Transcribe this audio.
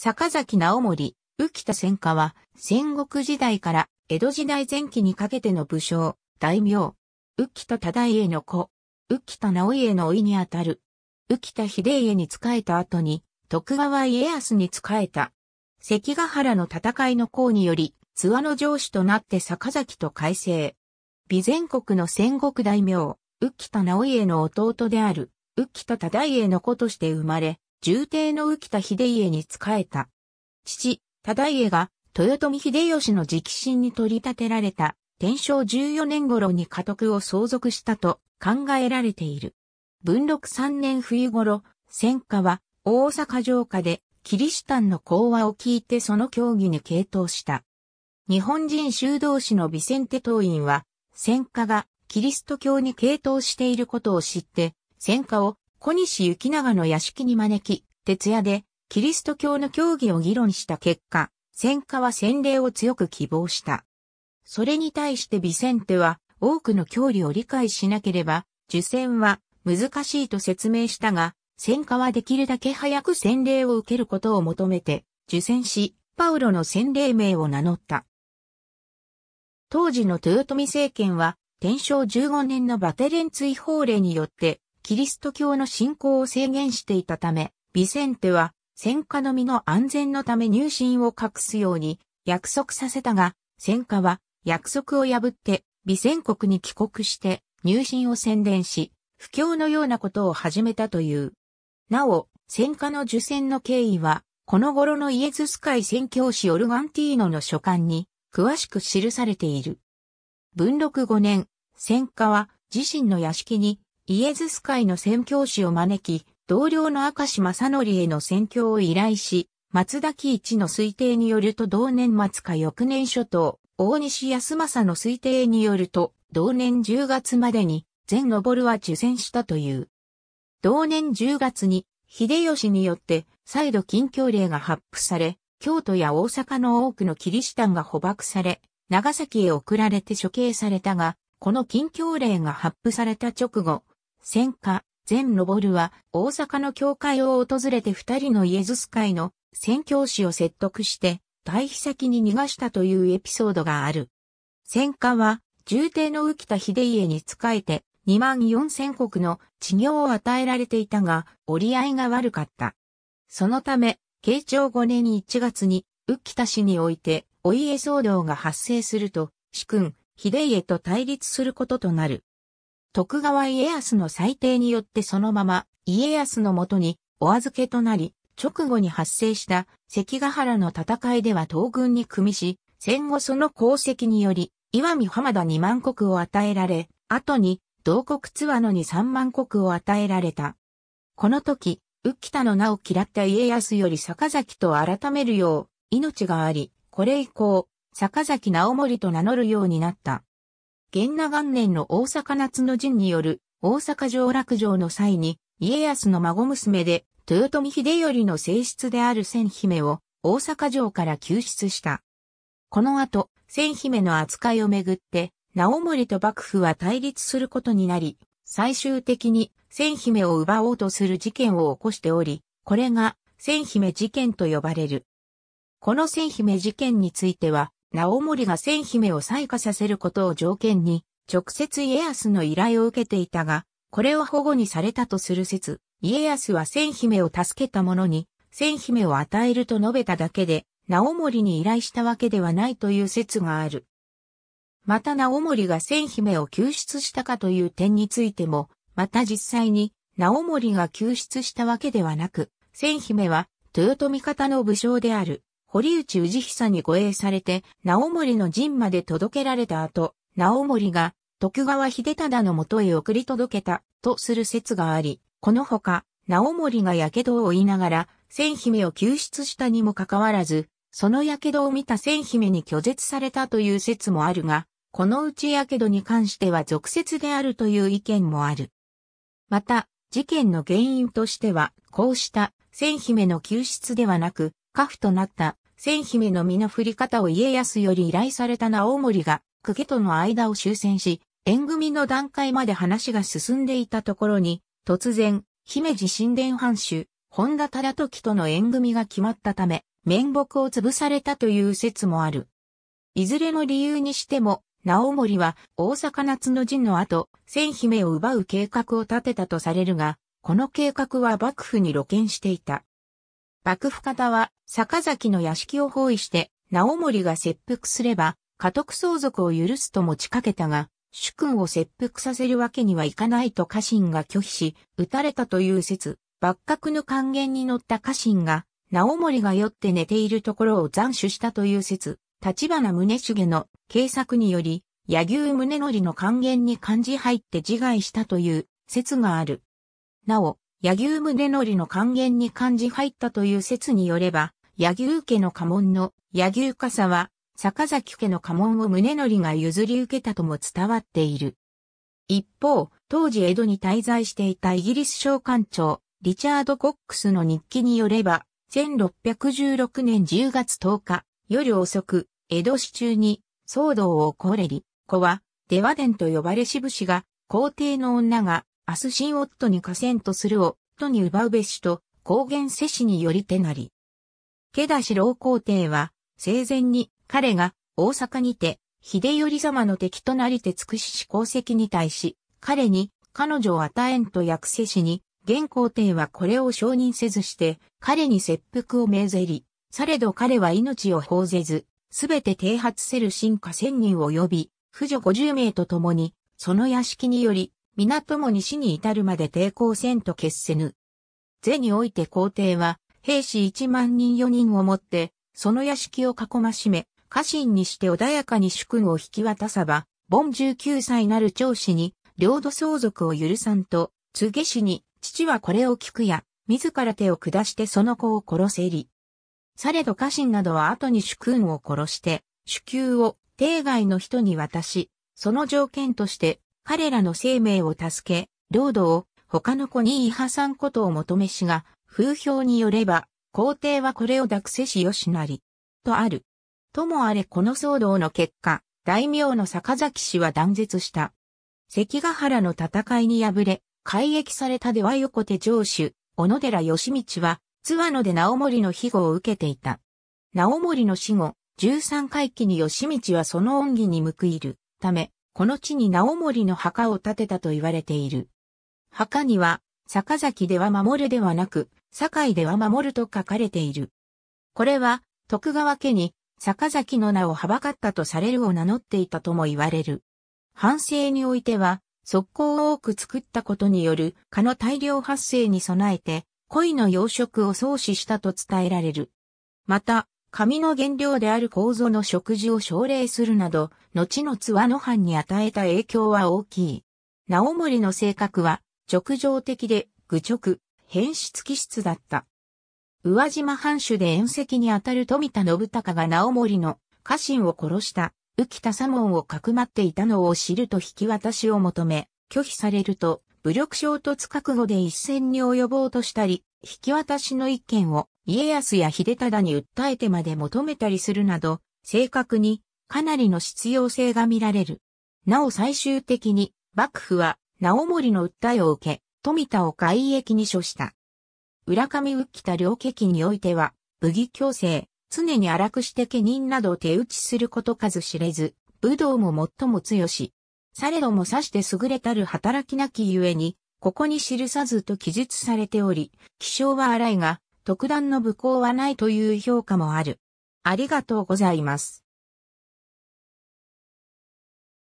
坂崎直盛、浮田戦火は、戦国時代から江戸時代前期にかけての武将、大名。浮田忠家の子、浮田直家の甥にあたる。浮田秀家に仕えた後に、徳川家康に仕えた。関ヶ原の戦いの功により、津和の城主となって坂崎と改正。備前国の戦国大名、浮田直家の弟である、浮田忠家の子として生まれ、重帝の浮田秀家に仕えた。父、忠家が豊臣秀吉の直進に取り立てられた天正14年頃に家督を相続したと考えられている。文禄3年冬頃、戦火は大阪城下でキリシタンの講話を聞いてその教義に傾倒した。日本人修道士のビセンテ党員は、戦火がキリスト教に傾倒していることを知って、戦火を小西行長の屋敷に招き、徹夜で、キリスト教の教義を議論した結果、戦火は洗礼を強く希望した。それに対してビセンテは、多くの教理を理解しなければ、受戦は難しいと説明したが、戦火はできるだけ早く洗礼を受けることを求めて、受戦し、パウロの洗礼名を名乗った。当時の豊臣政権は、天正15年のバテレン追放令によって、キリスト教の信仰を制限していたため、ビセンテは、戦火の身の安全のため入信を隠すように約束させたが、戦火は約束を破って、ビセン国に帰国して入信を宣伝し、不況のようなことを始めたという。なお、戦火の受戦の経緯は、この頃のイエズス会宣教師オルガンティーノの書簡に詳しく記されている。文禄5年、戦火は自身の屋敷にイエズス会の宣教師を招き、同僚の赤石正則への宣教を依頼し、松田喜一の推定によると同年末か翌年初頭、大西康政の推定によると、同年10月までに、全登は受選したという。同年10月に、秀吉によって、再度近況令が発布され、京都や大阪の多くのキリシタンが捕獲され、長崎へ送られて処刑されたが、この近況令が発布された直後、戦火、全昇は大阪の教会を訪れて二人のイエズス会の宣教師を説得して退避先に逃がしたというエピソードがある。戦火は重帝の浮田秀家に仕えて2万4千国の治療を与えられていたが折り合いが悪かった。そのため、慶長5年1月に浮田氏においてお家騒動が発生すると、主君、秀家と対立することとなる。徳川家康の裁定によってそのまま家康のもとにお預けとなり、直後に発生した関ヶ原の戦いでは東軍に組みし、戦後その功績により、岩見浜田2万国を与えられ、後に同国津和野に3万国を与えられた。この時、浮田の名を嫌った家康より坂崎と改めるよう、命があり、これ以降、坂崎直盛と名乗るようになった。元那元年の大阪夏の陣による大阪城落城の際に、家康の孫娘で、豊臣秀頼の正室である千姫を大阪城から救出した。この後、千姫の扱いをめぐって、直盛と幕府は対立することになり、最終的に千姫を奪おうとする事件を起こしており、これが千姫事件と呼ばれる。この千姫事件については、直盛が千姫を再化させることを条件に、直接家康の依頼を受けていたが、これを保護にされたとする説、家康は千姫を助けた者に、千姫を与えると述べただけで、直盛に依頼したわけではないという説がある。また直盛が千姫を救出したかという点についても、また実際に直盛が救出したわけではなく、千姫は豊臣方の武将である堀内氏久に護衛されて、直盛の陣まで届けられた後、直盛が徳川秀忠のもとへ送り届けたとする説があり、このほか、直盛が火傷を負いながら、千姫を救出したにもかかわらず、その火傷を見た千姫に拒絶されたという説もあるが、このうち火傷に関しては俗説であるという意見もある。また、事件の原因としては、こうした千姫の救出ではなく、家父となった千姫の身の振り方を家康より依頼された青森が、公家との間を終戦し、縁組の段階まで話が進んでいたところに、突然、姫路神殿藩主、本田忠時との縁組が決まったため、面目を潰されたという説もある。いずれの理由にしても、直盛は大阪夏の陣の後、千姫を奪う計画を立てたとされるが、この計画は幕府に露見していた。幕府方は、坂崎の屋敷を包囲して、直盛が切腹すれば、家督相続を許すと持ちかけたが、主君を切腹させるわけにはいかないと家臣が拒否し、撃たれたという説、幕閣の還元に乗った家臣が、直盛が酔って寝ているところを斬首したという説、立花宗茂の計策により、柳生宗則の還元に漢字入って自害したという説がある。なお、柳生宗則の還元に漢字入ったという説によれば、柳生家の家紋の柳生笠は、坂崎家の家紋を宗則が譲り受けたとも伝わっている。一方、当時江戸に滞在していたイギリス商館長、リチャード・コックスの日記によれば、1616年10月10日、夜遅く、江戸市中に騒動を起これり、子は、出羽伝と呼ばれし武士が、皇帝の女がアスシンに河川とするを、に奪うべしと、高原世子により手なり。けだし老皇帝は、生前に彼が大阪にて、秀頼様の敵となりて尽くしし功績に対し、彼に彼女を与えんと約せしに、現皇帝はこれを承認せずして、彼に切腹を命ぜり、されど彼は命を放ぜず、すべて剃発せる進化千人を呼び、婦女五十名と共に、その屋敷により、港も西に至るまで抵抗せんと決せぬ。税において皇帝は、兵士一万人四人をもって、その屋敷を囲ましめ、家臣にして穏やかに主君を引き渡さば、凡十九歳なる長子に、領土相続を許さんと、告げしに、父はこれを聞くや、自ら手を下してその子を殺せり。されど家臣などは後に主君を殺して、主給を、帝外の人に渡し、その条件として、彼らの生命を助け、領土を他の子に違反さんことを求めしが、風評によれば、皇帝はこれを濁せしよしなり、とある。ともあれこの騒動の結果、大名の坂崎氏は断絶した。関ヶ原の戦いに敗れ、改役されたでは横手城主、小野寺義道は、津和野で直盛の庇護を受けていた。直盛の死後、十三回忌に義道はその恩義に報いるため、この地に直森の墓を建てたと言われている。墓には、坂崎では守るではなく、堺では守ると書かれている。これは、徳川家に、坂崎の名をはばかったとされるを名乗っていたとも言われる。反省においては、速攻を多く作ったことによる蚊の大量発生に備えて、鯉の養殖を創始したと伝えられる。また、紙の原料である構造の食事を奨励するなど、後の津和野藩に与えた影響は大きい。直盛の性格は、直情的で、愚直、変質気質だった。宇和島藩主で宴席にあたる富田信孝が直盛の家臣を殺した、浮田左門をかくまっていたのを知ると引き渡しを求め、拒否されると、武力衝突覚悟で一戦に及ぼうとしたり、引き渡しの一件を家康や秀忠に訴えてまで求めたりするなど、正確にかなりの必要性が見られる。なお最終的に幕府は直盛の訴えを受け、富田を外役に処した。浦上浮きた両家記においては、武義強制、常に荒くして家人などを手打ちすること数知れず、武道も最も強し。されどもさして優れたる働きなきゆえに、ここに記さずと記述されており、気性は荒いが、特段の武功はないという評価もある。ありがとうございます。